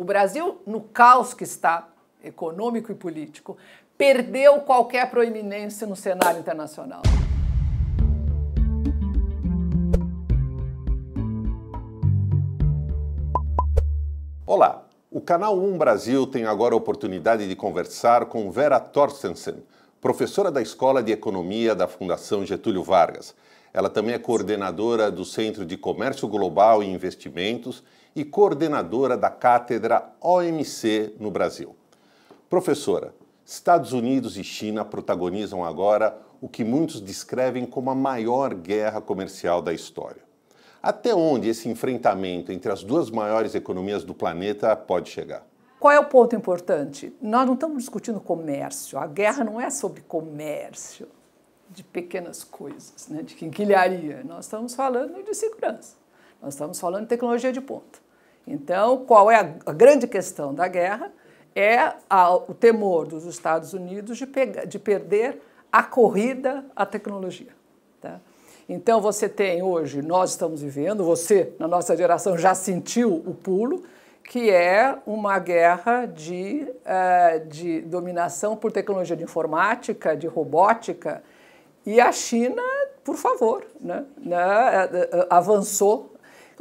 o Brasil, no caos que está, econômico e político, perdeu qualquer proeminência no cenário internacional. Olá, o canal 1 Brasil tem agora a oportunidade de conversar com Vera Torstensen, professora da Escola de Economia da Fundação Getúlio Vargas. Ela também é coordenadora do Centro de Comércio Global e Investimentos e coordenadora da cátedra OMC no Brasil. Professora, Estados Unidos e China protagonizam agora o que muitos descrevem como a maior guerra comercial da história. Até onde esse enfrentamento entre as duas maiores economias do planeta pode chegar? Qual é o ponto importante? Nós não estamos discutindo comércio. A guerra não é sobre comércio de pequenas coisas, né, de quinquilharia. Nós estamos falando de segurança. Nós estamos falando de tecnologia de ponta. Então, qual é a, grande questão da guerra? É a, o temor dos Estados Unidos de, pegar, de perder a corrida à tecnologia. Tá? Então, você tem hoje, nós estamos vivendo, você, na nossa geração, já sentiu o pulo, que é uma guerra de, eh, de dominação por tecnologia de informática, de robótica, e a China, por favor, né, né eh, eh, avançou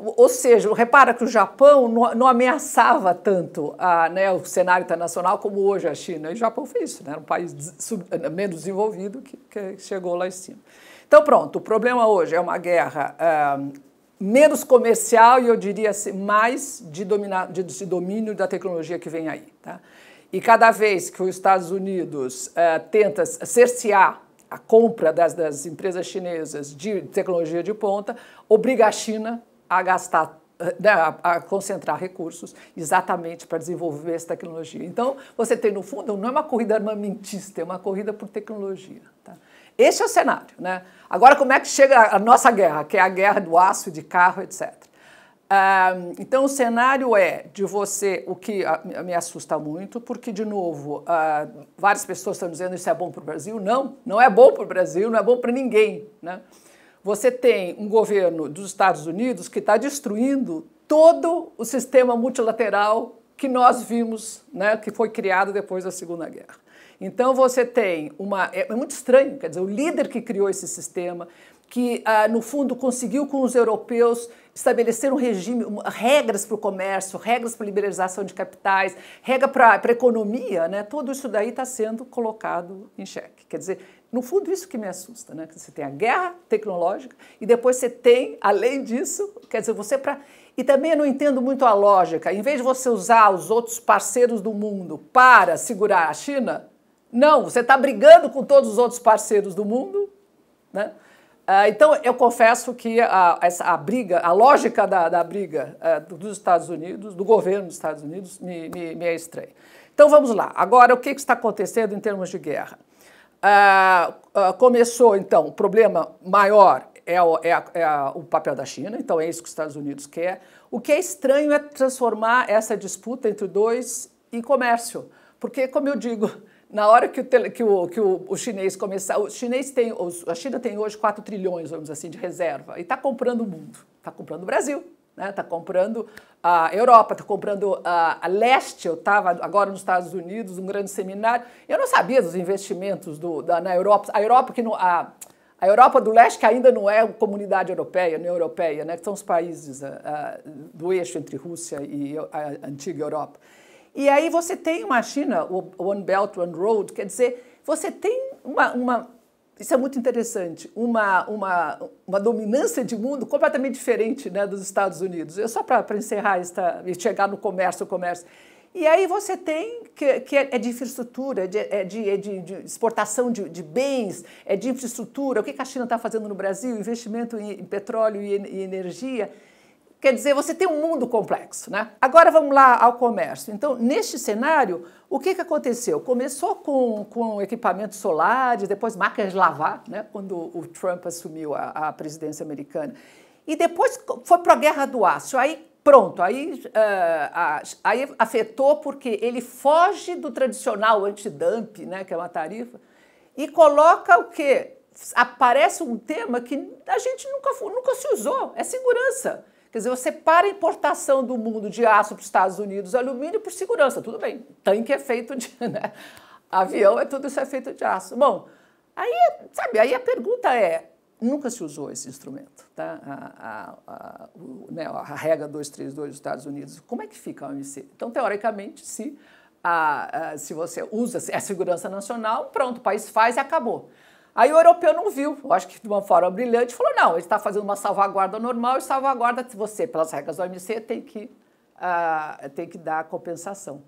ou seja, repara que o Japão não, não ameaçava tanto a, né, o cenário internacional como hoje a China. E o Japão fez isso, né? era um país sub, menos desenvolvido que, que, chegou lá em cima. Então, pronto, o problema hoje é uma guerra menos comercial e eu diria assim, mais de, dominar, de, de domínio da tecnologia que vem aí. Tá? E cada vez que os Estados Unidos ah, tenta cercear a compra das, das empresas chinesas de tecnologia de ponta, obriga a China a gastar eh, né, a, concentrar recursos exatamente para desenvolver essa tecnologia. Então, você tem, no fundo, não é uma corrida armamentista, é uma corrida por tecnologia. Tá? Este é o cenário. Né? Agora, como é que chega a nossa guerra, que é a guerra do aço, de carro, etc. Ah, então, o cenário é de você, o que me assusta muito, porque, de novo, uh, várias pessoas estão dizendo isso é bom para o Brasil. Não, não é bom para o Brasil, não é bom para ninguém. Né? Você tem um governo dos Estados Unidos que está destruindo todo o sistema multilateral que nós vimos, né, que foi criado depois da Segunda Guerra. Então você tem uma. É, é muito estranho, quer dizer, o líder que criou esse sistema, que, ah, no fundo, conseguiu com os europeus estabelecer um regime, regras para o comércio, regras para a liberalização de capitais, regra para a economia, né? tudo isso daí está sendo colocado em xeque. Quer dizer, no fundo, isso que me assusta, né? Você tem a guerra tecnológica e depois você tem, além disso, quer dizer, você para. E também eu não entendo muito a lógica. Em vez de você usar os outros parceiros do mundo para segurar a China, não, você está brigando com todos os outros parceiros do mundo, né? Uh, então, eu confesso que a, essa, a briga, a lógica da, da briga uh, dos Estados Unidos, do governo dos Estados Unidos, me, me, me é estranha. Então, vamos lá. Agora, o que, que está acontecendo em termos de guerra? Uh, começou, então, o problema maior é, o, é, a, é o papel da China, então é isso que os Estados Unidos quer. O que é estranho é transformar essa disputa entre dois em comércio. Porque, como eu digo, na hora que o, que o, que o, o chinês começar, o chinês tem, a China tem hoje 4 trilhões, vamos assim, de reserva, e está comprando o mundo, está comprando o Brasil, está né? Tá comprando a Europa, está comprando a, a, leste. Eu estava agora nos Estados Unidos, um grande seminário. Eu não sabia dos investimentos do, da, na Europa. A Europa que não, a, a Europa do leste que ainda não é comunidade europeia, não europeia, né? que são os países do eixo entre Rússia e a antiga Europa. E aí você tem uma China, o One Belt, One Road, quer dizer, você tem uma, uma isso é muito interessante, uma, uma, uma dominância de mundo completamente diferente né, dos Estados Unidos. É só para encerrar esta, e chegar no comércio, comércio. E aí você tem que, que é, é, de infraestrutura, é de, é de, é de, de exportação de, bens, é de infraestrutura, o que, que a China está fazendo no Brasil, investimento em, em petróleo e, e energia. Quer dizer, você tem um mundo complexo, né? Agora vamos lá ao comércio. Então, neste cenário, o que, que aconteceu? Começou com, com equipamentos solares, depois máquinas de lavar, né? Quando o Trump assumiu a, a presidência americana. E depois foi para a Guerra do Aço. Aí pronto, aí, uh, aí afetou porque ele foge do tradicional antidump, né? Que é uma tarifa, e coloca o quê? Aparece um tema que a gente nunca, nunca se usou, é segurança. Quer dizer, você para a importação do mundo de aço para os Estados Unidos, alumínio por segurança, tudo bem. Tanque é feito de. Né? Avião é tudo isso é feito de aço. Bom, aí, sabe, aí a pergunta é: nunca se usou esse instrumento, tá? A, a, a, o, né, a regra 232 dos Estados Unidos. Como é que fica a OMC? Então, teoricamente, se, a, a, se você usa a é segurança nacional, pronto, o país faz e acabou. Aí o europeu não viu, eu acho que de uma forma brilhante, falou: não, ele está fazendo uma salvaguarda normal e salvaguarda você, pelas regras da OMC, tem que, ah, tem que dar compensação.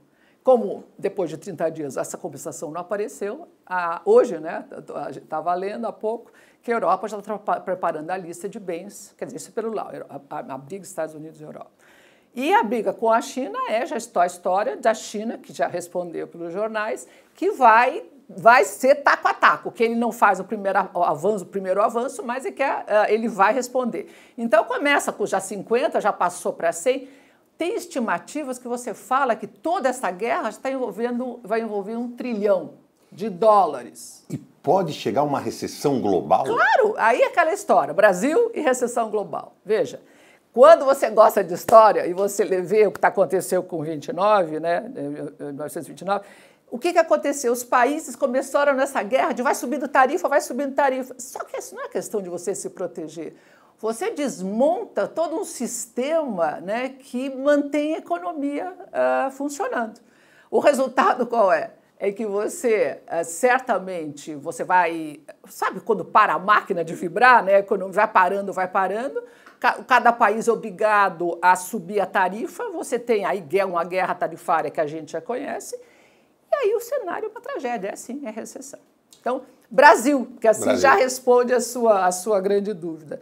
Como depois de 30 dias essa compensação não apareceu, ah, hoje, né, estava tá lendo há pouco, que a Europa já está preparando a lista de bens, quer dizer, isso é pelo lado, a briga Estados Unidos e Europa. E a briga com a China é já a história da China, que já respondeu pelos jornais, que vai vai ser taco a taco. que ele não faz o primeiro avanço, o primeiro avanço, mas ele, quer, eh, ele vai responder. Então começa com já 50, já passou para 100. Tem estimativas que você fala que toda essa guerra está envolvendo, vai envolver um trilhão de dólares. E pode chegar uma recessão global? Claro, aí é aquela história, Brasil e recessão global. Veja, quando você gosta de história e você vê o que está aconteceu com 29, né, 1929, eh, eh, o que, que aconteceu? Os países começaram nessa guerra de vai subindo tarifa, vai subindo tarifa. Só que isso não é questão de você se proteger. Você desmonta todo um sistema né, que mantém a economia uh, funcionando. O resultado qual é? É que você uh, certamente você vai. Sabe quando para a máquina de vibrar, né? Quando vai parando, vai parando cada país é obrigado a subir a tarifa, você tem aí uma guerra tarifária que a gente já conhece, e aí o cenário é uma tragédia, é sim, é recessão. Então, Brasil, que assim Brasil. já responde a sua, a sua grande dúvida.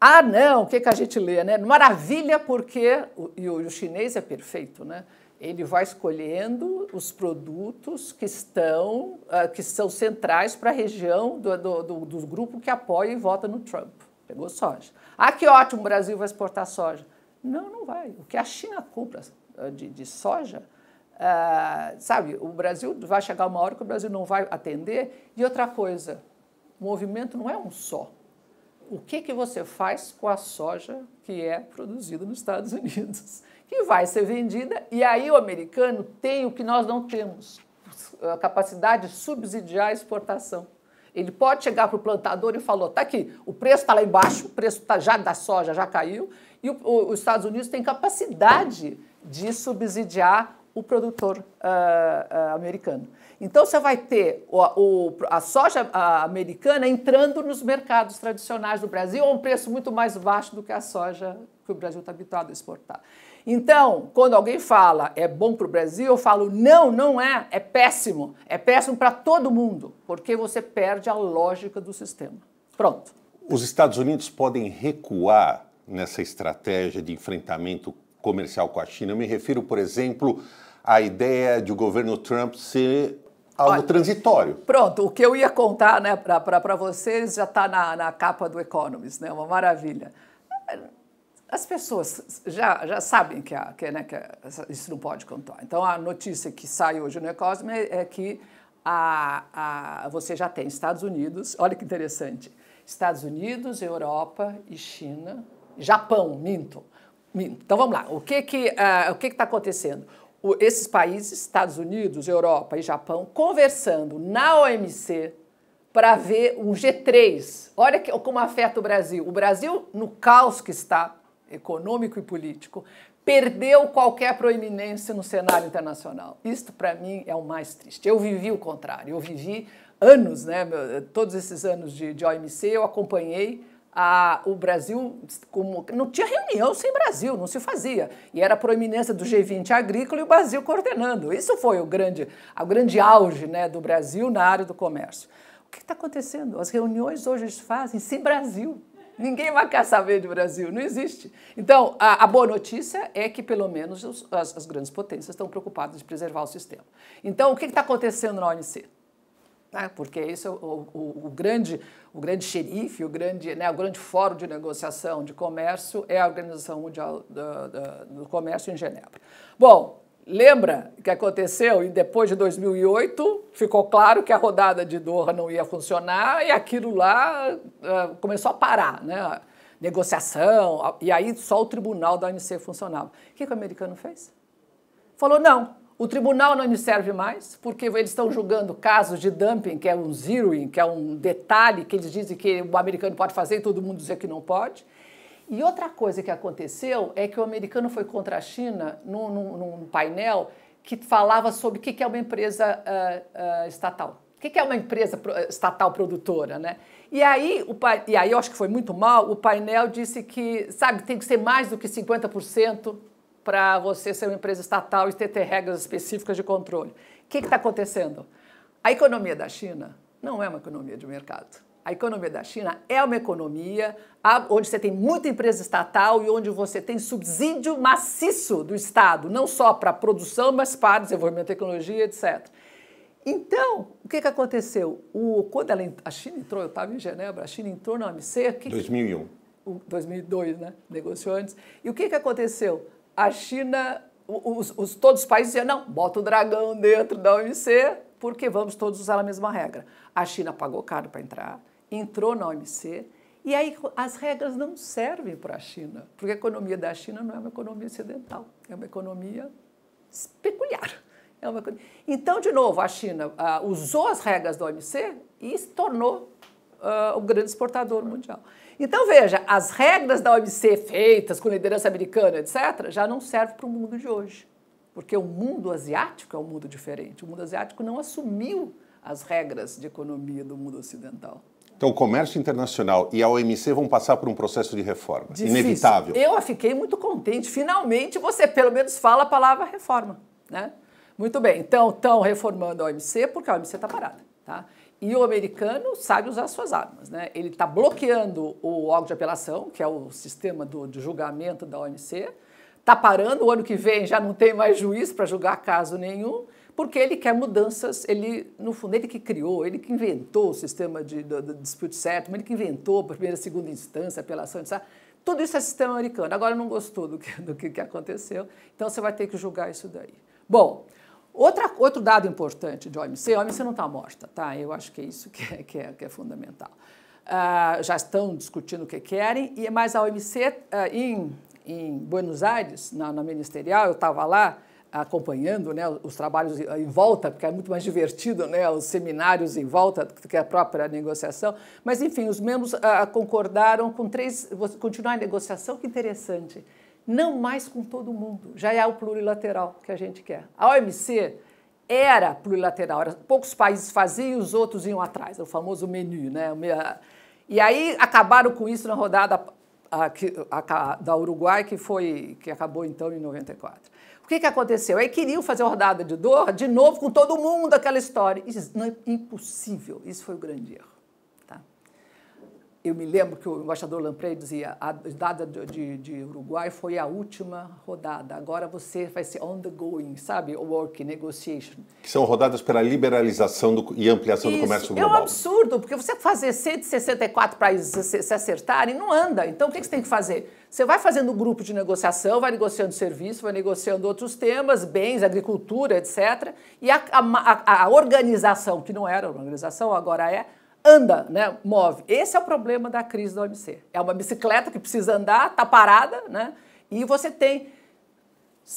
Ah, não, o que, que a gente lê, né? Maravilha, porque o, e o, o chinês é perfeito, né? Ele vai escolhendo os produtos que estão, uh, que são centrais para a região do, do, do, do, grupo que apoia e vota no Trump. Pegou soja. Ah, que ótimo, o Brasil vai exportar soja. Não, não vai. O que a China compra ah, de, de soja ah, sabe, o Brasil vai chegar uma hora que o Brasil não vai atender. E outra coisa, o movimento não é um só. O que, que você faz com a soja que é produzida nos Estados Unidos, que vai ser vendida, e aí o americano tem o que nós não temos, a capacidade de subsidiar a exportação. Ele pode chegar para o plantador e falou, tá aqui, o preço está lá embaixo, o preço tá já da soja já caiu, e o, o, os Estados Unidos têm capacidade de subsidiar o produtor uh, uh, americano. Então você vai ter o, o, a soja ah, americana entrando nos mercados tradicionais do Brasil a um preço muito mais baixo do que a soja que o Brasil está habituado a exportar. Então, quando alguém fala é bom para o Brasil, eu falo não, não é, é péssimo. É péssimo para todo mundo, porque você perde a lógica do sistema. Pronto. Os Estados Unidos podem recuar nessa estratégia de enfrentamento comercial com a China. Eu me refiro, por exemplo, a ideia de o governo Trump ser algo Olha, transitório. Pronto, o que eu ia contar né, para vocês já está na, na capa do Economist, né, uma maravilha. As pessoas já, já sabem que, que, né, que isso não pode contar. Então, a notícia que sai hoje no Economist é, é, que a, a, você já tem Estados Unidos, olha que interessante, Estados Unidos, Europa e China, Japão, minto, minto. Então, vamos lá, o que que, uh, o que que está acontecendo? esses países, Estados Unidos, Europa e Japão, conversando na OMC para ver um G3. Olha como afeta o Brasil. O Brasil, no caos que está, econômico e político, perdeu qualquer proeminência no cenário internacional. Isto, para mim, é o mais triste. Eu vivi o contrário. Eu vivi anos, né, todos esses anos de, de OMC, eu acompanhei o Brasil como não tinha reunião sem Brasil, não se fazia. E era a proeminência do G20 agrícola e o Brasil coordenando. Isso foi o grande, o grande auge né, do Brasil na área do comércio. O que está acontecendo? As reuniões hoje se fazem sem Brasil. Ninguém vai querer saber de Brasil, não existe. Então, a, a boa notícia é que, pelo menos, os, as, as, grandes potências estão preocupadas de preservar o sistema. Então, o que está acontecendo na OMC? Né? Porque esse é o, o, o, grande, o grande xerife, o grande, né, o grande fórum de negociação de comércio é a Organização Mundial do, do Comércio em Genebra. Bom, lembra que aconteceu e depois de 2008 ficou claro que a rodada de Doha não ia funcionar e aquilo lá uh, começou a parar, né? Negociação, e aí só o tribunal da OMC funcionava. O que, que o americano fez? Falou, não, o tribunal não me serve mais, porque eles estão julgando casos de dumping, que é um zeroing, que é um detalhe que eles dizem que o americano pode fazer e todo mundo dizer que não pode. E outra coisa que aconteceu é que o americano foi contra a China num, num, num painel que falava sobre o que é uma empresa uh, uh, estatal. O que é uma empresa ah, ah, é estatal produtora, né? E aí, o, e aí eu acho que foi muito mal, o painel disse que, sabe, tem que ser mais do que 50% para você ser uma empresa estatal e ter, ter regras específicas de controle. O que está acontecendo? A economia da China não é uma economia de mercado. A economia da China é uma economia onde você tem muita empresa estatal e onde você tem subsídio maciço do Estado, não só para a produção, mas para desenvolvimento de tecnologia, etc. Então, o que, que aconteceu? O, quando ela, a China entrou, eu estava em Genebra, a China entrou na OMC... Que, 2001. 2002, né? Negociou antes. E o que, que aconteceu? a China, os, os, todos os países diziam, não, bota o dragão dentro da OMC, porque vamos todos usar a mesma regra. A China pagou caro para entrar, entrou na OMC, e aí as regras não servem para a China, porque a economia da China não é uma economia ocidental, é uma economia peculiar. É uma... Então, de novo, a China uh, usou as regras da OMC e se tornou uh, o grande exportador mundial. Então veja, as regras da OMC feitas com liderança americana, etc., já não servem para o mundo de hoje. Porque o mundo asiático é um mundo diferente. O mundo asiático não assumiu as regras de economia do mundo ocidental. Então, o comércio internacional e a OMC vão passar por um processo de reforma. Difícil. Inevitável. Eu fiquei muito contente. Finalmente, você pelo menos fala a palavra reforma. Né? Muito bem. Então, estão reformando a OMC porque a OMC está parada. Tá? E o americano sabe usar suas armas. Né? Ele está bloqueando o órgão de apelação, que é o sistema do, de julgamento da OMC, está parando, o ano que vem já não tem mais juiz para julgar caso nenhum, porque ele quer mudanças, ele, no fundo, ele que criou, ele que inventou o sistema de, do, do dispute settlement, ele que inventou a primeira, segunda instância, apelação, etc. Tudo isso é sistema americano. Agora não gostou do que, do que aconteceu, então você vai ter que julgar isso daí. Bom, Outra, outro dado importante de OMC, a OMC não está morta, tá? Eu acho que é isso que é, que é, que é fundamental. Uh, já estão discutindo o que querem, e mas a OMC uh, ah, em, em, Buenos Aires, na, na ministerial, eu estava lá, acompanhando né, os trabalhos em volta, porque é muito mais divertido né, os seminários em volta do que a própria negociação. Mas, enfim, os membros ah, concordaram com três. Continuar a negociação, que interessante não mais com todo mundo, já é o plurilateral que a gente quer. A OMC era plurilateral, era, poucos países faziam e os outros iam atrás, é o famoso menu, né? E aí acabaram com isso na rodada a, a, da Uruguai, que foi que acabou então em 94. O que, que aconteceu? Aí queriam fazer a rodada de Doha de novo com todo mundo, aquela história. Isso não é impossível. Isso foi o grande erro eu me lembro que o embaixador Lamprey dizia a rodada de, de, Uruguai foi a última rodada. Agora você vai ser on the going, sabe? Work, negotiation. Que são rodadas pela liberalização do, e ampliação Isso. do comércio global. É um absurdo, porque você fazer 164 países se, se acertarem não anda. Então o que, que você tem que fazer? Você vai fazendo um grupo de negociação, vai negociando serviço, vai negociando outros temas, bens, agricultura, etc. E a, a, a, a organização, que não era uma organização, agora é anda, né? move. Esse é o problema da crise da OMC. É uma bicicleta que precisa andar, está parada, né? e você tem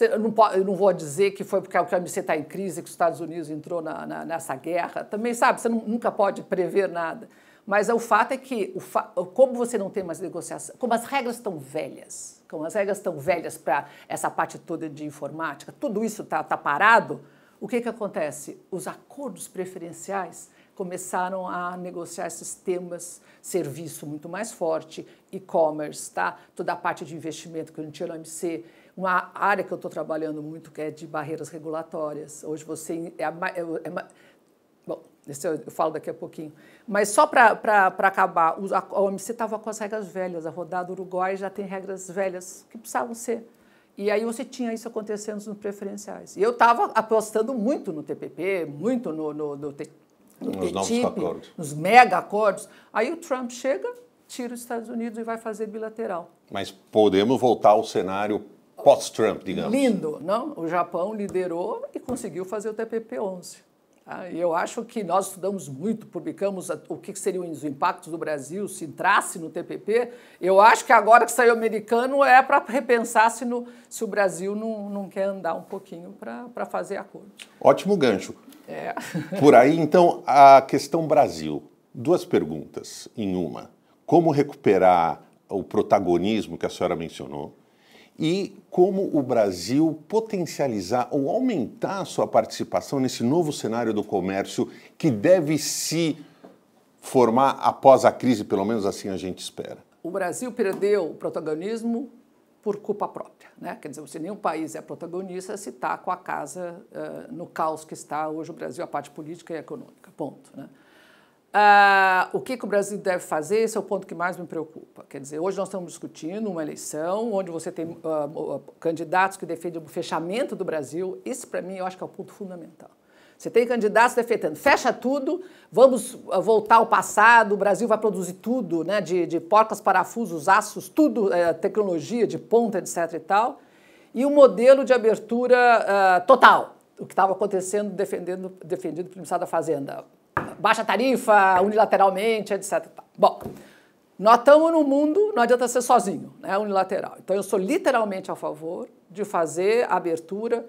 eu não, vou dizer que foi porque a OMC está em crise, que os Estados Unidos entrou na, na, nessa guerra. Também, sabe, você nunca pode prever nada. Mas é o fato é que, fa como você não tem mais negociação, como as regras estão velhas, como as regras estão velhas para essa parte toda de informática, tudo isso está tá parado, o que, que acontece? Os acordos preferenciais começaram a negociar sistemas, serviço muito mais forte, e-commerce, tá? Toda a parte de investimento que a gente tinha no MC. Uma área que eu estou trabalhando muito que é de barreiras regulatórias. Hoje você é, é, é bom, isso eu, falo daqui a pouquinho. Mas só para acabar, a OMC estava com as regras velhas, a rodada Uruguai já tem regras velhas que precisavam ser. E aí você tinha isso acontecendo nos preferenciais. E eu estava apostando muito no TPP, muito no, no, no nos TTIP, nos mega acordos, aí o Trump chega, tira os Estados Unidos e vai fazer bilateral. Mas podemos voltar ao cenário pós-Trump, digamos. Lindo, não? O Japão liderou e conseguiu fazer o TPP-11. Ah, eu acho que nós estudamos muito, publicamos o que seriam os impactos do Brasil se entrasse no TPP. Eu acho que agora que saiu americano é para repensar se, no, se, o Brasil não, não quer andar um pouquinho para fazer acordo. Ótimo gancho. É. Por aí, então, a questão Brasil. Duas perguntas em uma. Como recuperar o protagonismo que a senhora mencionou? e como o Brasil potencializar ou aumentar sua participação nesse novo cenário do comércio que deve se formar após a crise, pelo menos assim a gente espera. O Brasil perdeu o protagonismo por culpa própria, né? Quer dizer, você nenhum país é protagonista se está com a casa uh, no caos que está hoje o Brasil, a parte política e econômica, ponto, né? Ah, o que, que, o Brasil deve fazer? Esse é o ponto que mais me preocupa. Quer dizer, hoje nós estamos discutindo uma eleição onde você tem ah, ah, candidatos que defendem o fechamento do Brasil. Esse, para mim, eu acho que é o ponto fundamental. Você tem candidatos defendendo, fecha tudo, vamos ah, voltar ao passado, o Brasil vai produzir tudo, né? De, de parafusos, aços, tudo, é, tecnologia de ponta, etc e tal. E um modelo de abertura uh, total, o que estava acontecendo defendendo, defendido pelo Ministério da Fazenda baixa tarifa unilateralmente, etc. Bom, nós estamos num mundo, não adianta ser sozinho, né, unilateral. Então eu sou literalmente a favor de fazer a abertura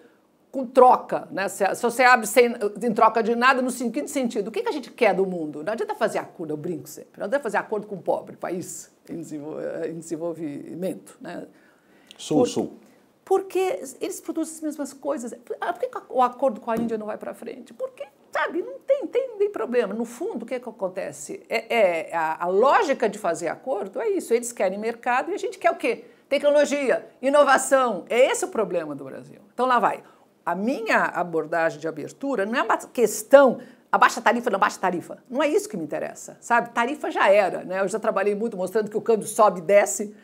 com troca, né? Se, se você abre sem, em troca de nada, no seguinte sentido, o que, que a gente quer do mundo? Não adianta fazer acordo, eu brinco sempre, não adianta fazer acordo com o pobre, país em desenvolvimento, né? Sul, Por, sul. Porque eles produzem as mesmas coisas. Ah, por que o acordo com a Índia não vai para frente? Por quê? Sabe, não tem, tem, nem problema. No fundo, o que, é que acontece? É, é a, a, lógica de fazer acordo é isso. Eles querem mercado e a gente quer o quê? Tecnologia, inovação. É esse o problema do Brasil. Então lá vai. A minha abordagem de abertura não é uma questão abaixa ah, tarifa, não abaixa tarifa. Não é isso que me interessa, sabe? Tarifa já era, né? Eu já trabalhei muito mostrando que o câmbio sobe e desce.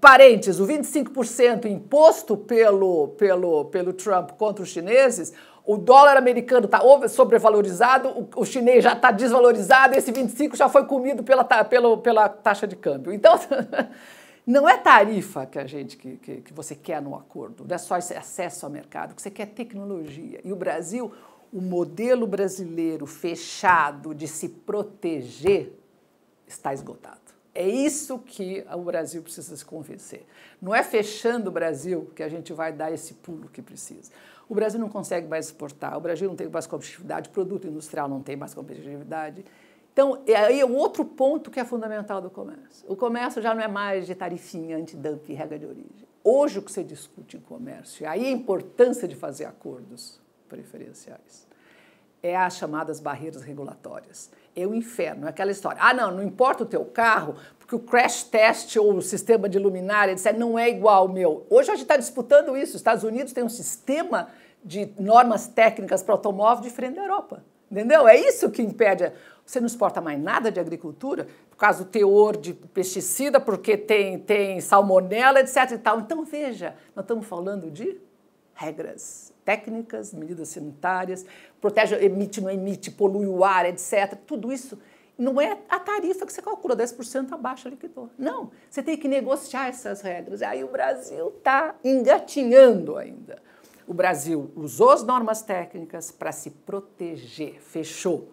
Parentes, o 25% imposto pelo, pelo, pelo Trump contra os chineses o dólar americano está sobrevalorizado, o, o, chinês já está desvalorizado, esse 25 já foi comido pela, pela taxa de câmbio. Então, não é tarifa que a gente que, que, que, você quer no acordo, não é só esse acesso ao mercado, que você quer tecnologia. E o Brasil, o modelo brasileiro fechado de se proteger está esgotado. É isso que o Brasil precisa se convencer. Não é fechando o Brasil que a gente vai dar esse pulo que precisa. O Brasil não consegue mais exportar, o Brasil não tem mais competitividade, o produto industrial não tem mais competitividade. Então, é aí é um outro ponto que é fundamental do comércio. O comércio já não é mais de tarifinha, antidumping, regra de origem. Hoje o que você discute em comércio, e aí a importância de fazer acordos preferenciais, é as chamadas barreiras regulatórias é o inferno, é aquela história. Ah, não, não importa o teu carro, porque o crash test ou o sistema de luminária, etc., não é igual ao meu. Hoje a gente está disputando isso. Os Estados Unidos tem um sistema de normas técnicas para automóvel diferente da Europa. Entendeu? É isso que impede. Você não exporta mais nada de agricultura, por causa do teor de pesticida, porque tem, tem salmonela, etc. E tal. Então, veja, nós estamos falando de regras técnicas, medidas sanitárias, protege, emite, não emite, polui o ar, etc. Tudo isso não é a tarifa que você calcula, 10% abaixo liquidou. Não, você tem que negociar essas regras. Aí o Brasil está engatinhando ainda. O Brasil usou as normas técnicas para se proteger, fechou,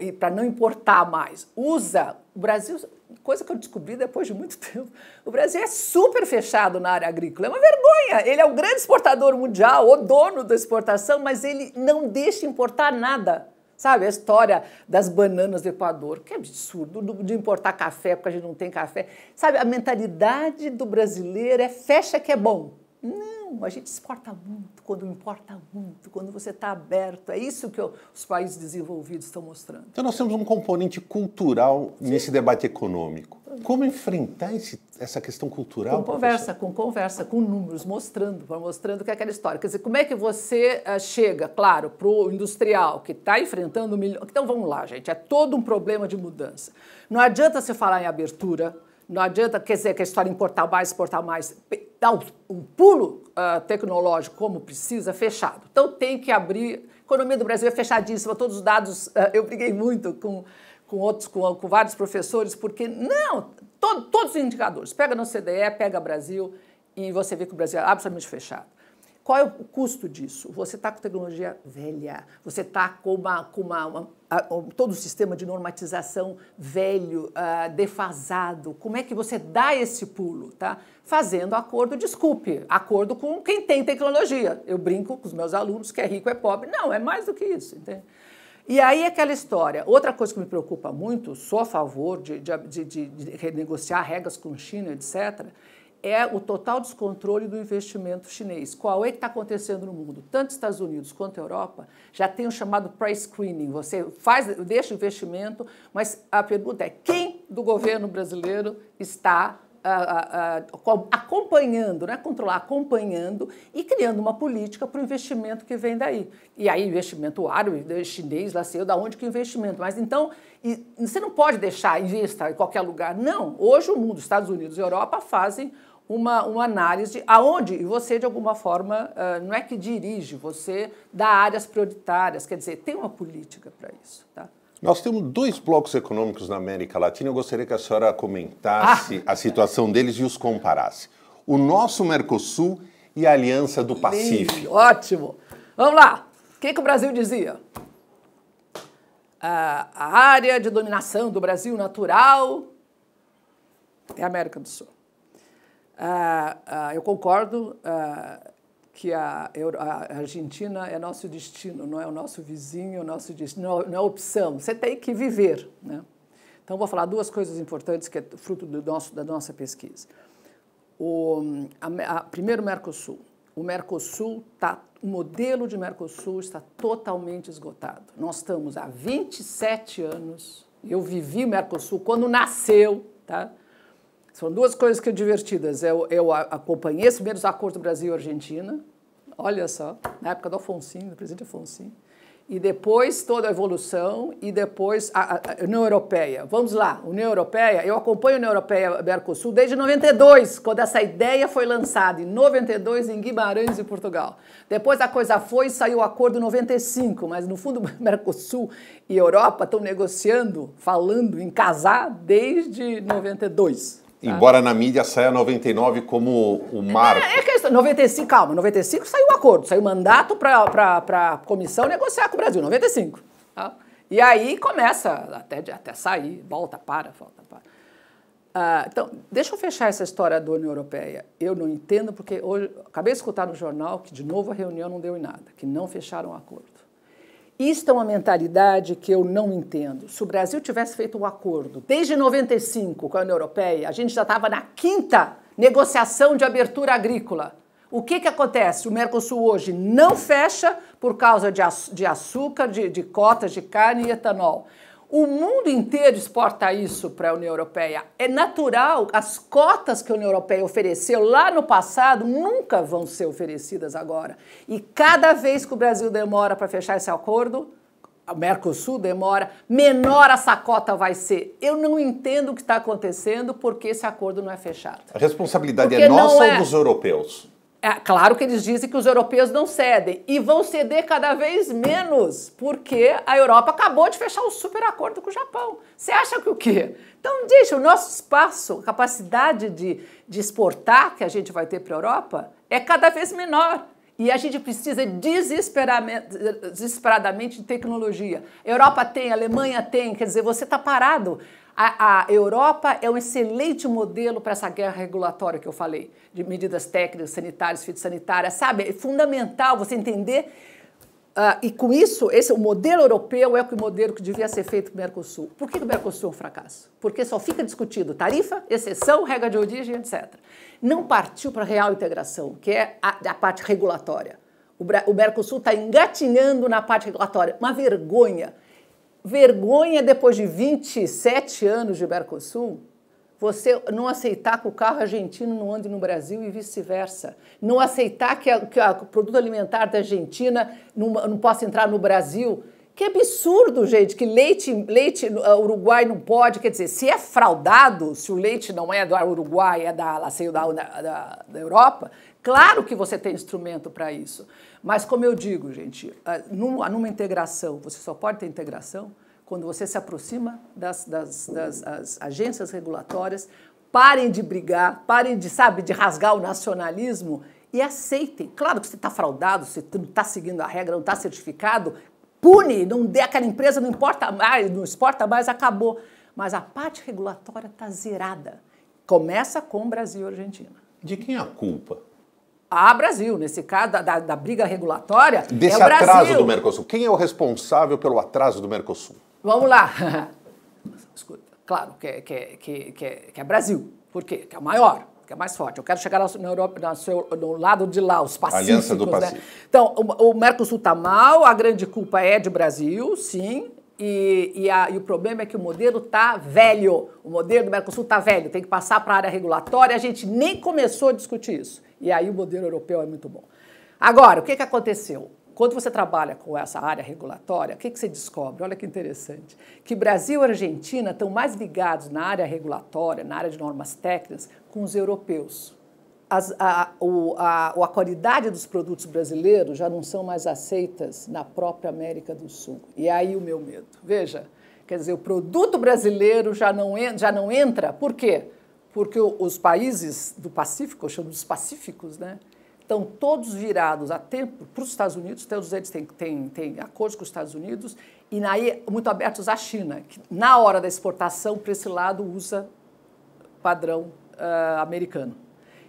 e para não importar mais. Usa o Brasil, coisa que eu descobri depois de muito tempo, o Brasil é super fechado na área agrícola. É uma vergonha. Ele é o grande exportador mundial, o dono da exportação, mas ele não deixa importar nada. Sabe, a história das bananas do Equador, que é absurdo, de importar café porque a gente não tem café. Sabe, a mentalidade do brasileiro é fecha que é bom. Não, a gente exporta muito quando importa muito, quando você está aberto. É isso que os países desenvolvidos estão mostrando. Então, nós temos um componente cultural Sim. nesse debate econômico. Como enfrentar esse, essa questão cultural? Com conversa, professor? com conversa, com números, mostrando, mostrando que é aquela história. Quer dizer, como é que você uh, chega, claro, para o industrial que está enfrentando o milhão. Então vamos lá, gente, é todo um problema de mudança. Não adianta você falar em abertura, não adianta, quer dizer, que a história importar mais, exportar mais, dar um, um pulo uh, tecnológico como precisa, fechado. Então tem que abrir. A economia do Brasil é fechadíssima, todos os dados. Uh, eu briguei muito com, com outros, com, com vários professores, porque não, todos os indicadores. Pega no CDE, pega Brasil, e você vê que o Brasil é absolutamente fechado. Qual é o custo disso? Você está com tecnologia velha, você está com, uma, com uma, uma, todo o sistema de normatização velho, uh, defasado. Como é que você dá esse pulo? Tá? Fazendo acordo, desculpe, acordo com quem tem tecnologia. Eu brinco com os meus alunos que é rico é pobre. Não, é mais do que isso, entende? E aí aquela história. Outra coisa que me preocupa muito, sou a favor de, de, de, de renegociar regras com China, etc., é o total descontrole do investimento chinês. Qual é que está acontecendo no mundo? Tanto Estados Unidos quanto Europa já tem o chamado price screening Você faz, deixa o investimento, mas a pergunta é quem do governo brasileiro está ah, ah, ah, acompanhando, não é controlar, acompanhando e criando uma política para o investimento que vem daí. E aí, investimento árabe, chinês, lá sei eu, da onde que é o investimento. Mas então, e, você não pode deixar investir em qualquer lugar. Não, hoje o mundo, Estados Unidos e Europa, fazem uma, uma análise aonde você, de alguma forma, não é que dirige, você dá áreas prioritárias, quer dizer, tem uma política para isso. Tá? Nós temos dois blocos econômicos na América Latina, eu gostaria que a senhora comentasse ah. a situação deles e os comparasse. O nosso Mercosul e a Aliança do Pacífico. ótimo! Vamos lá! O que, que o Brasil dizia? Ah, a área de dominação do Brasil natural é a América do Sul. Ah, ah, eu concordo ah, que a, a, Argentina é nosso destino, não é o nosso vizinho, o nosso destino, não, não é opção. Você tem que viver, né? Então vou falar duas coisas importantes que é fruto do nosso da nossa pesquisa. O a, a, primeiro Mercosul. O Mercosul tá o modelo de Mercosul está totalmente esgotado. Nós estamos há 27 anos. Eu vivi o Mercosul quando nasceu, tá? São duas coisas que é divertidas. Eu, eu acompanhei esse primeiro acordo Brasil-Argentina, olha só, na época do Afonso, do presidente Afonso. E depois toda a evolução, e depois a, a, a União Europeia. Vamos lá, União Europeia, eu acompanho a União Europeia Mercosul desde 92, quando essa ideia foi lançada, em 92, em Guimarães, e Portugal. Depois a coisa foi e saiu o acordo em 95, mas no fundo Mercosul e Europa estão negociando, falando em casar desde 92. Tá. Embora na mídia saia 99 como o marco. É, é questão. 95, calma, 95 saiu o um acordo, saiu o mandato para a comissão negociar com o Brasil, 95. Tá? E aí começa até, até sair, volta, para, volta, para. Ah, então, deixa eu fechar essa história da União Europeia. Eu não entendo, porque hoje acabei de escutar no jornal que, de novo, a reunião não deu em nada, que não fecharam o acordo. Isto é uma mentalidade que eu não entendo. Se o Brasil tivesse feito um acordo desde 95 com a União Europeia, a gente já estava na quinta negociação de abertura agrícola. O que, que acontece? O Mercosul hoje não fecha por causa de, açúcar, de, de cotas de carne e etanol. O mundo inteiro exporta isso para a União Europeia. É natural, as cotas que a União Europeia ofereceu lá no passado nunca vão ser oferecidas agora. E cada vez que o Brasil demora para fechar esse acordo, o Mercosul demora, menor essa cota vai ser. Eu não entendo o que está acontecendo porque esse acordo não é fechado. A responsabilidade é porque é nossa é... ou dos europeus? É claro que eles dizem que os europeus não cedem e vão ceder cada vez menos, porque a Europa acabou de fechar um super acordo com o Japão. Você acha que o quê? Então, deixa, o nosso espaço, a capacidade de, de exportar que a gente vai ter para a Europa é cada vez menor. E a gente precisa desesperadamente de tecnologia. Europa tem, Alemanha tem, quer dizer, você está parado. A, a Europa é um excelente modelo para essa guerra regulatória que eu falei, de medidas técnicas, sanitárias, fitossanitárias, sabe? É fundamental você entender Uh, e com isso, esse, o modelo europeu é o modelo que devia ser feito para o Mercosul. Por que o Mercosul é um fracasso? Porque só fica discutido tarifa, exceção, regra de origem, etc. Não partiu para a real integração, que é a, a parte regulatória. O, o Mercosul está engatinhando na parte regulatória. Uma vergonha vergonha depois de 27 anos de Mercosul? Você não aceitar que o carro argentino não ande no Brasil e vice-versa. Não aceitar que, a, que a, o produto alimentar da Argentina não, não possa entrar no Brasil. Que absurdo, gente, que leite, leite uh, Uruguai não pode. Quer dizer, se é fraudado, se o leite não é do Uruguai, é da, da, da, da Europa, claro que você tem instrumento para isso. Mas, como eu digo, gente, numa integração, você só pode ter integração quando você se aproxima das, das, das agências regulatórias, parem de brigar, parem de, sabe, de rasgar o nacionalismo e aceitem. Claro que você está fraudado, você não está seguindo a regra, não está certificado, pune, não dê aquela empresa, não importa mais, não exporta mais, acabou. Mas a parte regulatória está zerada. Começa com Brasil e Argentina. De quem é a culpa? a Brasil, nesse caso da, da, da briga regulatória. É Desse é atraso do Mercosul. Quem é o responsável pelo atraso do Mercosul? Vamos lá. Escuta, claro que, que, que, que, que é Brasil. Por quê? Que é o maior que é mais forte. Eu quero chegar na Europa, na seu, no lado de lá, os pacíficos. Aliança do né? Pacífico. Né? Então, o, o Mercosul está mal, a grande culpa é de Brasil, sim. E, e, a, e o problema é que o modelo está velho. O modelo do Mercosul está velho, tem que passar para a área regulatória. A gente nem começou a discutir isso. E aí o modelo europeu é muito bom. Agora, o que, que aconteceu? Quando você trabalha com essa área regulatória, o que, que você descobre? Olha que interessante. Que Brasil e Argentina estão mais ligados na área regulatória, na área de normas técnicas, com os europeus. As, a, a, a qualidade dos produtos brasileiros já não são mais aceitas na própria América do Sul. E aí o meu medo. Veja, quer dizer, o produto brasileiro já não, en, já não entra. Por quê? porque os países do Pacífico, chamamos pacíficos, né, estão todos virados a tempo para os Estados Unidos, todos eles têm, têm, têm acordos com os Estados Unidos, e aí muito abertos à China, que na hora da exportação, para esse lado, usa padrão uh, americano.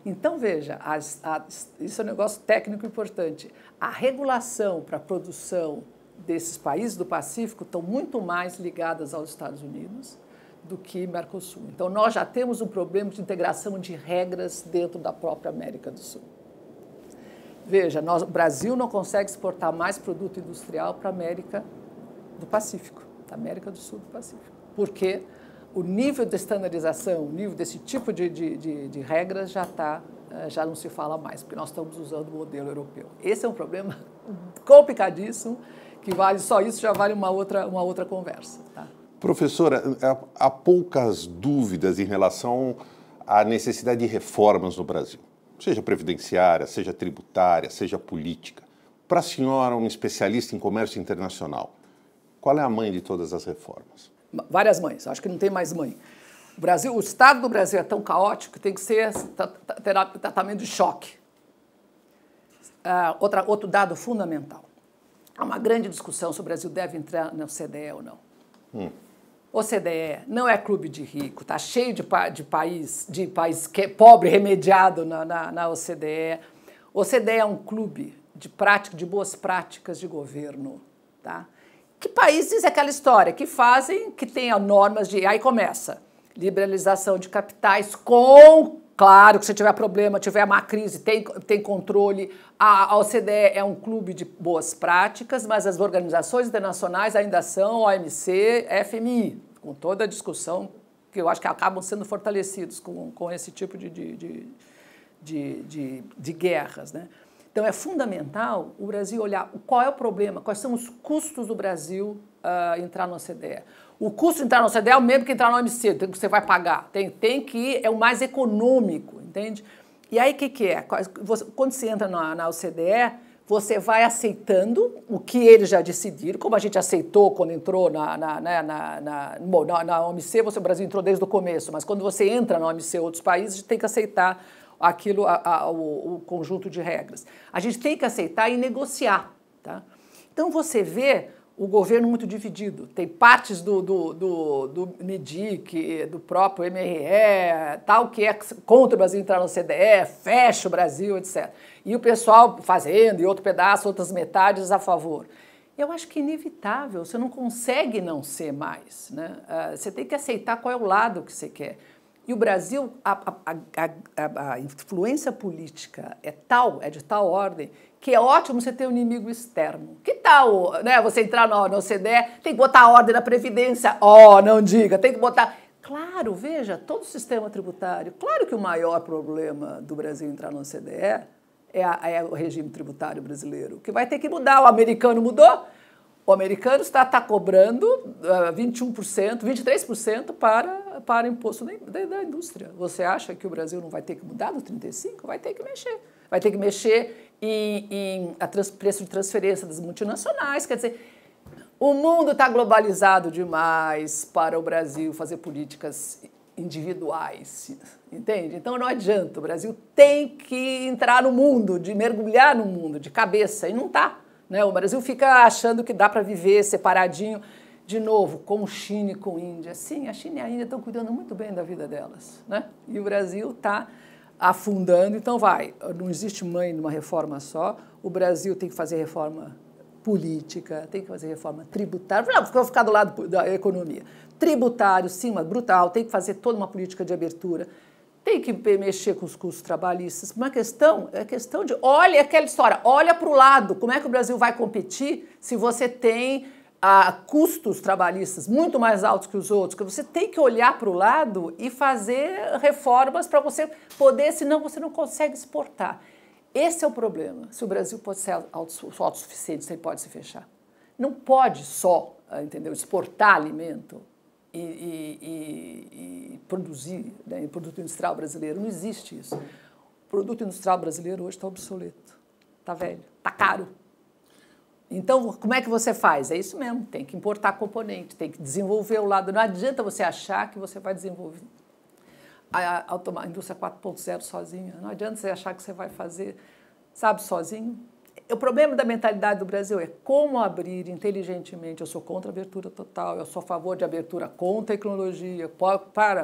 Então, veja, as, as, isso é um negócio técnico importante. A regulação para a produção desses países do Pacífico estão muito mais ligadas aos Estados Unidos do que Mercosul. Então, nós já temos um problema de integração de regras dentro da própria América do Sul. Veja, nós, o Brasil não consegue exportar mais produto industrial para a América do Pacífico, da América do Sul do Pacífico, porque o nível de estandarização, o nível desse tipo de, de, de, de regras já está eh, já não se fala mais, porque nós estamos usando o modelo europeu. Esse é um problema uhum. complicadíssimo, que vale só isso, já vale uma outra, uma outra conversa. Tá? Professora, há poucas dúvidas em relação à necessidade de reformas no Brasil, seja previdenciária, seja tributária, seja política. Para a senhora, uma especialista em comércio internacional, qual é a mãe de todas as reformas? Várias mães, acho que não tem mais mãe. O, Brasil, o Estado do Brasil é tão caótico que tem que ser tratamento de choque. Uh, outra, outro dado fundamental. Há uma grande discussão se o Brasil deve entrar na OCDE ou não. Hum. OCDE não é clube de rico, tá cheio de, pa de país, de país que é pobre remediado na, na, na OCDE. OCDE é um clube de prática, de boas práticas de governo, tá? Que países é aquela história que fazem, que tem normas de, aí começa liberalização de capitais com Claro que se tiver problema, tiver má crise, tem, tem controle. A, a OCDE é um clube de boas práticas, mas as organizações internacionais ainda são OMC, FMI, com toda a discussão que eu acho que acabam sendo fortalecidos com, com esse tipo de, de, de, de, de guerras. Né? Então é fundamental o Brasil olhar qual é o problema, quais são os custos do Brasil uh, entrar na OCDE. O custo de entrar no CDE é o mesmo que entrar no MC, que você vai pagar. Tem, tem que ir, é o mais econômico, entende? E aí o que, que é? Quando você entra na, na OCDE, você vai aceitando o que eles já decidiram, como a gente aceitou quando entrou na, na, né, na, na, na, na OMC, você, o Brasil entrou desde o começo, mas quando você entra na OMC outros países, tem que aceitar aquilo, a, a, o, o conjunto de regras. A gente tem que aceitar e negociar. Tá? Então você vê o governo muito dividido. Tem partes do, do, do, do MEDIC, do próprio MRE, tal, que é contra o Brasil entrar no CDE, fecha o Brasil, etc. E o pessoal fazendo, e outro pedaço, outras metades a favor. Eu acho que é inevitável, você não consegue não ser mais. Né? Ah, você tem que aceitar qual é o lado que você quer. E o Brasil, a, a, a, a influência política é tal, é de tal ordem, que é ótimo você ter um inimigo externo. Que tal né, você entrar na, OCDE, tem que botar ordem na Previdência, ó, oh, não diga, tem que botar... Claro, veja, todo o sistema tributário, claro que o maior problema do Brasil entrar na OCDE é, a, é o regime tributário brasileiro, que vai ter que mudar, o americano mudou, o americano está, está cobrando uh, 21%, 23% para, para imposto da, da, da indústria. Você acha que o Brasil não vai ter que mudar do 35%? Vai ter que mexer. Vai ter que mexer e, e a trans, preço de transferência das multinacionais. Quer dizer, o mundo está globalizado demais para o Brasil fazer políticas individuais, entende? Então não adianta, o Brasil tem que entrar no mundo, de mergulhar no mundo de cabeça e não está né? O Brasil fica achando que dá para viver separadinho de novo, o China e com Índia. Sim, a China e a Índia estão cuidando muito bem da vida delas, né? E o Brasil está afundando, então vai. Não existe mãe numa reforma só. O Brasil tem que fazer reforma política, tem que fazer reforma tributária. Não, vou ficar do lado da economia. Tributário, sim, mas brutal. Tem que fazer toda uma política de abertura. Tem que mexer com os custos trabalhistas. Uma questão é questão de. Olha aquela história, olha para o lado. Como é que o Brasil vai competir se você tem a custos trabalhistas muito mais altos que os outros, que você tem que olhar para o lado e fazer reformas para você poder, senão você não consegue exportar. Esse é o problema. Se o Brasil pode ser autossuficiente, ele pode se fechar. Não pode só entendeu, exportar alimento e, e, e produzir né, produto industrial brasileiro. Não existe isso. O produto industrial brasileiro hoje está obsoleto, está velho, está caro. Então, como é que você faz? É isso mesmo, tem que importar componente, tem que desenvolver o lado. Não adianta você achar que você vai desenvolver a, a, a indústria 4.0 sozinha. Não adianta você achar que você vai fazer, sabe, sozinho. O problema da mentalidade do Brasil é como abrir inteligentemente. Eu sou contra a abertura total, eu sou a favor de abertura com tecnologia, para,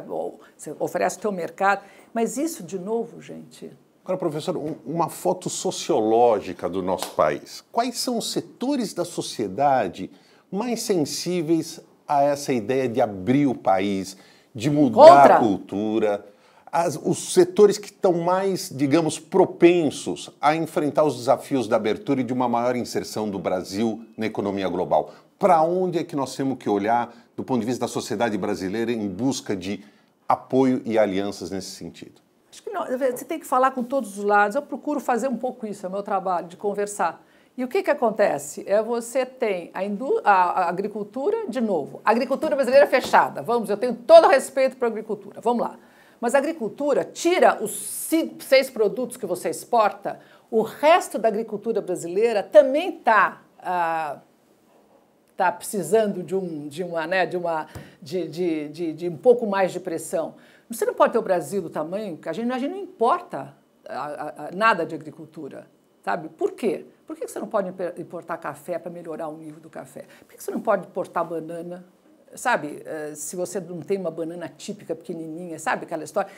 você oferece o teu mercado. Mas isso, de novo, gente, Agora, professor, uma foto sociológica do nosso país. Quais são os setores da sociedade mais sensíveis a essa ideia de abrir o país, de mudar Contra. a cultura? As, os setores que estão mais, digamos, propensos a enfrentar os desafios da abertura e de uma maior inserção do Brasil na economia global. Para onde é que nós temos que olhar do ponto de vista da sociedade brasileira em busca de apoio e alianças nesse sentido? Acho que não, é você tem que falar com todos os lados. Eu procuro fazer um pouco isso, é o meu trabalho, de conversar. E o que, que acontece? É você tem a, a, agricultura, de novo, a agricultura brasileira fechada. Vamos, eu tenho todo o respeito para a agricultura, vamos lá. Mas a agricultura tira os cinco, seis produtos que você exporta, o resto da agricultura brasileira também está ah, tá precisando de, um, de, uma, né, de, uma de, de, de, de um pouco mais de pressão. Você não pode ter o Brasil do tamanho que a gente, a gente não importa a, a, nada de agricultura, sabe? Por quê? Por que você não pode importar café para melhorar o nível do café? Por que você não pode importar banana? Sabe, eh, se você não tem uma banana típica pequenininha, sabe aquela história?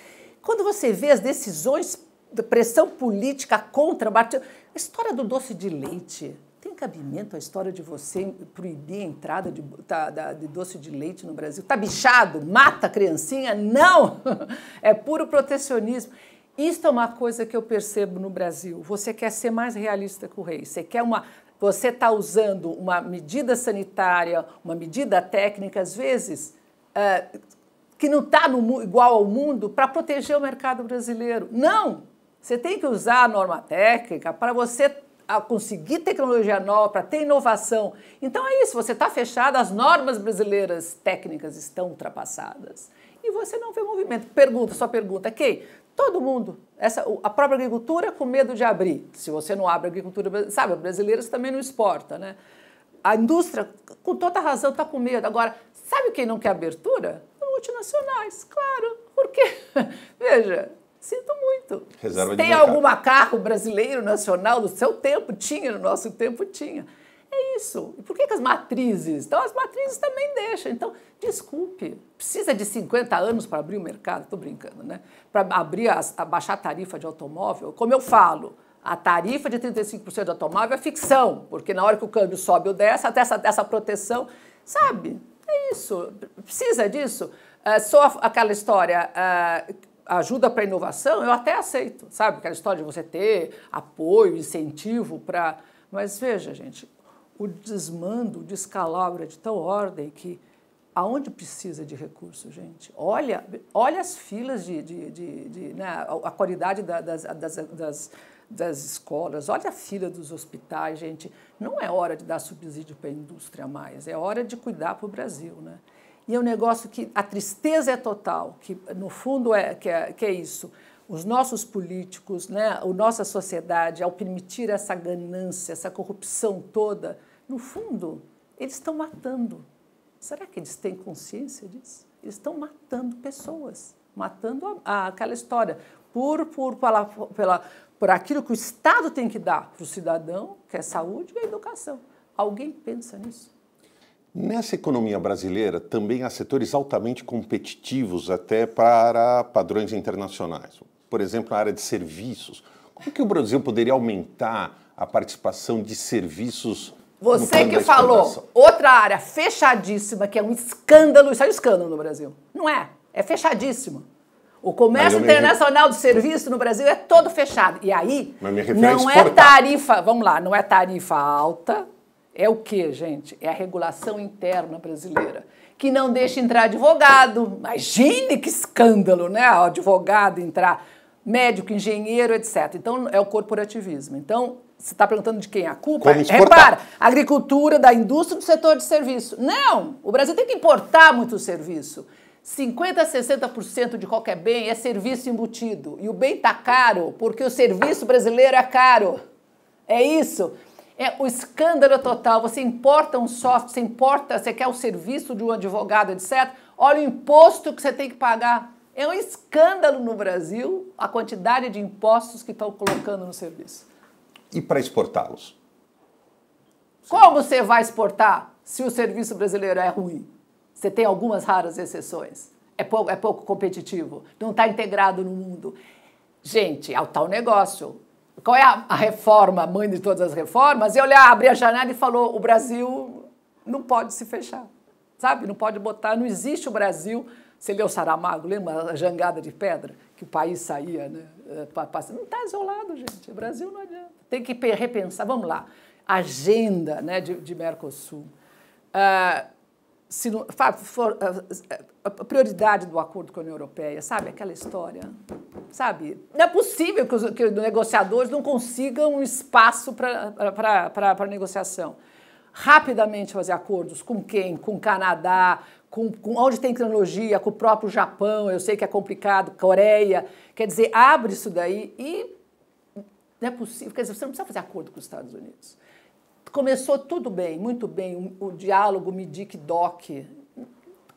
Quando você vê as decisões, de pressão política contra, a história do doce de leite, tem cabimento a história de você proibir a entrada de, tá, de doce de leite no Brasil? Tá bichado? Mata a criancinha? Não! É puro protecionismo. Isto é uma coisa que eu percebo no Brasil. Você quer ser mais realista que o rei. Você quer uma. Você está usando uma medida sanitária, uma medida técnica, às vezes, é, que não está igual ao mundo, para proteger o mercado brasileiro. Não! Você tem que usar a norma técnica para você a conseguir tecnologia nova, para ter inovação. Então é isso, você está fechado, as normas brasileiras técnicas estão ultrapassadas. E você não vê movimento. Pergunta, só pergunta, quem? Todo mundo. Essa, a própria agricultura com medo de abrir. Se você não abre a agricultura, sabe, brasileiros também não exporta, né? A indústria, com toda razão, está com medo. Agora, sabe quem não quer abertura? Multinacionais, claro. por quê? veja, Sinto muito. Reserva tem algum carro brasileiro, nacional, do seu tempo? Tinha, no nosso tempo tinha. É isso. E por que, que, as matrizes? Então, as matrizes também deixam. Então, desculpe, precisa de 50 anos para abrir o mercado? Estou brincando, né? Para abrir, a, a, baixar a tarifa de automóvel? Como eu falo, a tarifa de 35% de automóvel é ficção, porque na hora que o câmbio sobe ou desce, até essa, essa proteção, sabe? É isso. Precisa disso? É só aquela história. É, ajuda para inovação, eu até aceito, sabe? Aquela história de você ter apoio, incentivo para. Mas veja, gente, o desmando, o descalabro é de tal ordem que aonde precisa de recurso, gente? Olha, olha as filas de. de, de, de né? a qualidade da, das, das, das das escolas, olha a fila dos hospitais, gente. Não é hora de dar subsídio para a indústria mais, é hora de cuidar para o Brasil, né? E é um negócio que a tristeza é total, que no fundo é que é, que é isso. Os nossos políticos, né, a nossa sociedade, ao permitir essa ganância, essa corrupção toda, no fundo, eles estão matando. Será que eles têm consciência disso? Eles estão matando pessoas, matando a, a, aquela história. Por, por, pela, pela, por aquilo que o Estado tem que dar para o cidadão, que é saúde e educação. Alguém pensa nisso? Nessa economia brasileira também há setores altamente competitivos até para padrões internacionais. Por exemplo, a área de serviços. Como que o Brasil poderia aumentar a participação de serviços você que falou outra área fechadíssima, que é um escândalo, isso é um escândalo no Brasil. Não é, é fechadíssimo. O comércio internacional de serviços serviço no Brasil é todo fechado. E aí, não é tarifa, vamos lá, não é tarifa alta, é o que, gente? É a regulação interna brasileira, que não deixa entrar advogado. Imagine que escândalo, né? O advogado entrar, médico, engenheiro, etc. Então, é o corporativismo. Então, você está perguntando de quem é a culpa? Repara, agricultura, da indústria, do setor de serviço. Não! O Brasil tem que importar muito serviço. 50% a 60% de qualquer bem é serviço embutido. E o bem está caro porque o serviço brasileiro é caro. É isso é o escândalo total. Você importa um software, você importa, você quer o serviço de um advogado, etc. Olha o imposto que você tem que pagar. É um escândalo no Brasil a quantidade de impostos que estão colocando no serviço. E para exportá-los? Como você vai exportar se o serviço brasileiro é ruim? Você tem algumas raras exceções. É pouco, é pouco competitivo, não está integrado no mundo. Gente, é o tal negócio qual é a, a reforma, a mãe de todas as reformas, E olhar, abrir a janela e falou: o Brasil não pode se fechar, sabe? Não pode botar, não existe o Brasil. Você leu Saramago, lembra a jangada de pedra que o país saía, né? É, não está isolado, gente. O Brasil não adianta. Tem que repensar. Vamos lá. Agenda né, de, de Mercosul. Uh, se não, for, a, prioridade do acordo com a União Europeia, sabe? Aquela história, sabe? Não é possível que os, que os negociadores não consigam um espaço para negociação. Rapidamente fazer acordos com quem? Com o Canadá, com, com, onde tem tecnologia, com o próprio Japão, eu sei que é complicado, Coreia. Quer dizer, abre isso daí e não é possível. Quer dizer, você não precisa fazer acordo com os Estados Unidos. Começou tudo bem, muito bem, o, o diálogo MIDIC-DOC.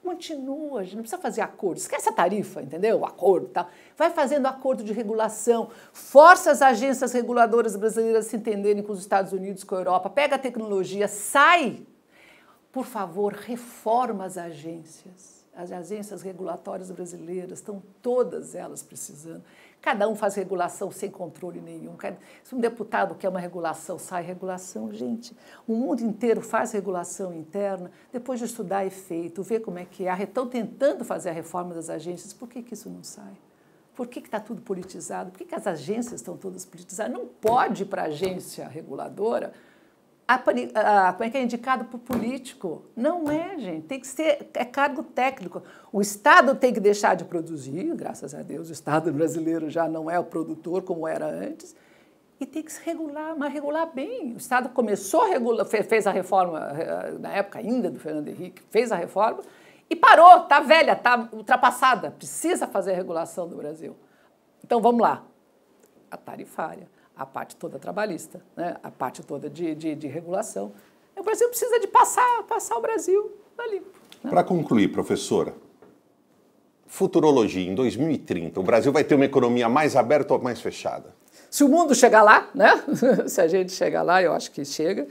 Continua, gente, não precisa fazer acordo. Esquece a tarifa, entendeu? O acordo e tá? tal. Vai fazendo acordo de regulação. Força as agências reguladoras brasileiras a se entenderem com os Estados Unidos, com a Europa. Pega a tecnologia, sai. Por favor, reforma as agências as agências regulatórias brasileiras, estão todas elas precisando. Cada um faz regulação sem controle nenhum. Se um deputado quer uma regulação, sai regulação. Gente, o mundo inteiro faz regulação interna, depois de estudar efeito, é ver como é que é. Estão tentando fazer a reforma das agências, por que, que isso não sai? Por que está tudo politizado? Por que, que as agências estão todas politizadas? Não pode para a agência reguladora como é que é indicado para o político. Não é, gente. Tem que ser é cargo técnico. O Estado tem que deixar de produzir, graças a Deus, o Estado brasileiro já não é o produtor como era antes, e tem que se regular, mas regular bem. O Estado começou a regular, fez a reforma, eh, na época ainda do Fernando Henrique, fez a reforma e parou, está velha, está ultrapassada. Precisa fazer a regulação do Brasil. Então vamos lá. A tarifária a parte toda trabalhista, né? a parte toda de, de, de regulação. O Brasil precisa de passar, passar o Brasil ali. Né? Para concluir, professora, futurologia em 2030, o Brasil vai ter uma economia mais aberta ou mais fechada? Se o mundo chegar lá, né? se a gente chegar lá, eu acho que chega.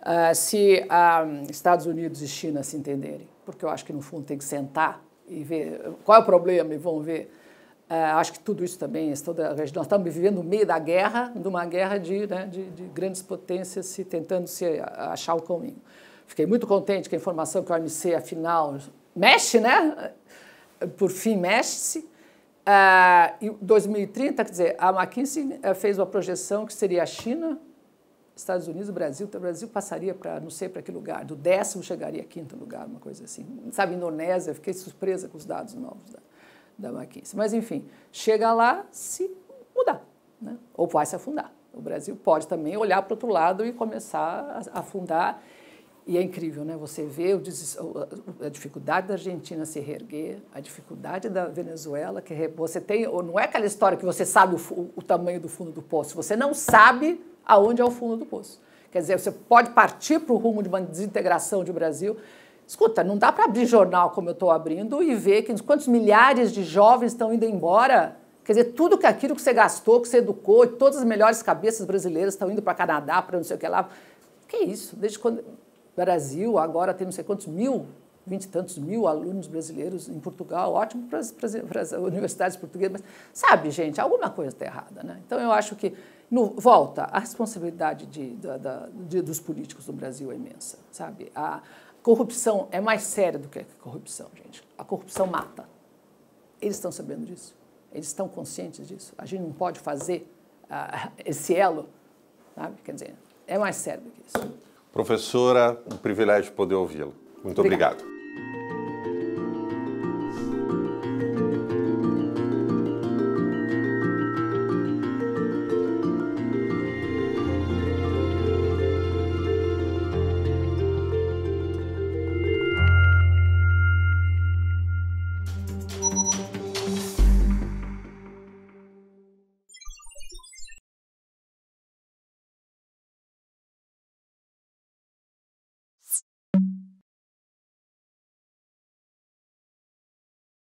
Uh, se uh, Estados Unidos e China se entenderem, porque eu acho que no fundo tem que sentar e ver qual é o problema e vão ver é, acho que tudo isso também, toda, nós estamos vivendo no meio da guerra, de uma guerra de, né, de, de grandes potências se tentando se achar o caminho. Fiquei muito contente com a informação que o OMC, afinal, mexe, né? Por fim, mexe-se. É, ah, 2030, quer dizer, a McKinsey é, fez uma projeção que seria a China, Estados Unidos, Brasil, então o Brasil passaria para não sei para que lugar, do décimo chegaria a quinto lugar, uma coisa assim. Sabe, Indonésia, fiquei surpresa com os dados novos. Né? da McKinsey. Mas, enfim, chega lá se mudar, né? ou vai se afundar. O Brasil pode também olhar para o outro lado e começar a afundar. E é incrível, né? Você vê a dificuldade da Argentina se reerguer, a dificuldade da Venezuela, que você tem. Não é aquela história que você sabe o, o tamanho do fundo do poço, você não sabe aonde é o fundo do poço. Quer dizer, você pode partir para o rumo de uma desintegração do de Brasil Escuta, não dá para abrir jornal como eu estou abrindo e ver que quantos milhares de jovens estão indo embora. Quer dizer, tudo que aquilo que você gastou, que você educou, e todas as melhores cabeças brasileiras estão indo para Canadá, para não sei o que lá. Que isso? Desde quando. Brasil, agora tem não sei quantos mil, vinte e tantos mil alunos brasileiros em Portugal, ótimo para as, para as universidades portuguesas, mas sabe, gente, alguma coisa está errada, né? Então eu acho que no, volta, a responsabilidade de, da, da, de, dos políticos do Brasil é imensa, sabe? A, Corrupção é mais séria do que a corrupção, gente. A corrupção mata. Eles estão sabendo disso. Eles estão conscientes disso. A gente não pode fazer uh, esse elo, sabe? Quer dizer, é mais sério do que isso. Professora, um privilégio poder ouvi-la. Muito obrigado.